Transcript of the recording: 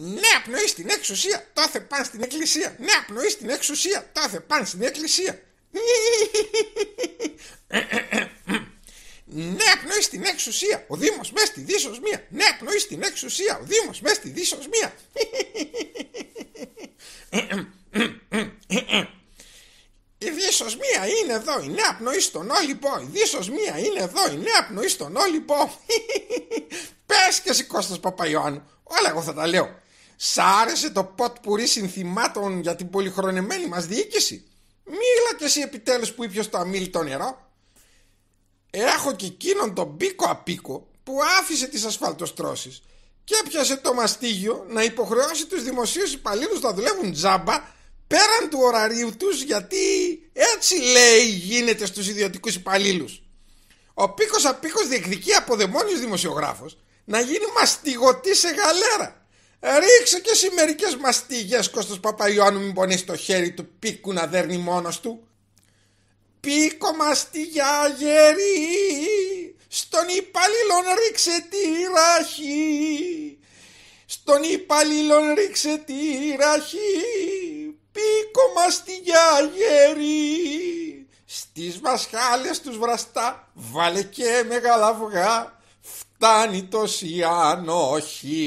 Ναι απνοή στην εξουσία, τάθε πάνε στην εκκλησία. Ναι, πνοή στην εξουσία, τάθε πάνε στην εκκλησία. Ναι απνοή στην εξουσία, ο Δήμος μες στη δίσο μία. ναι την στην εξουσία, ο Δήμος μες στη μία. Η δισο μία είναι εδώ, η νέα πνοή στον όλυπο. Η δίσο μία είναι εδώ, η νέα πνοή στον όλυπο. «Και Κώστας Παπαϊωάννου. Όλα εγώ θα τα λέω. Σ' άρεσε το ποτ πουρί συνθημάτων για την πολυχρονεμένη μας διοίκηση. Μίλα και εσύ επιτέλους που ήπιος το αμήλι το νερό. Έχω και εκείνον τον πίκο απίκο που άφησε τις ασφαλτοστρώσεις και έπιασε το μαστίγιο να υποχρεώσει τους δημοσίους υπαλλήλους να δουλεύουν τζάμπα πέραν του ωραρίου τους, γιατί έτσι λέει γίνεται στους ιδιωτικούς υπαλλήλους. Ο πίκος απίκος διεκδικεί από δημοσιογράφου να γίνει μαστιγωτή σε γαλέρα. Ρίξε και εσύ μερικές μαστιγές Κώστας Παπαϊωάννου μην πονείς το χέρι του πίκου να δέρνει μόνος του. Πίκο μαστιγιά γερή, στον υπαλλήλον ρίξε τη ραχή. Στον υπαλλήλον ρίξε τη ραχή, πίκο μαστιγιά γερή. Στις μασχάλες τους βραστά βάλε και μεγάλα αυγά Φτάνει τόση ανοχή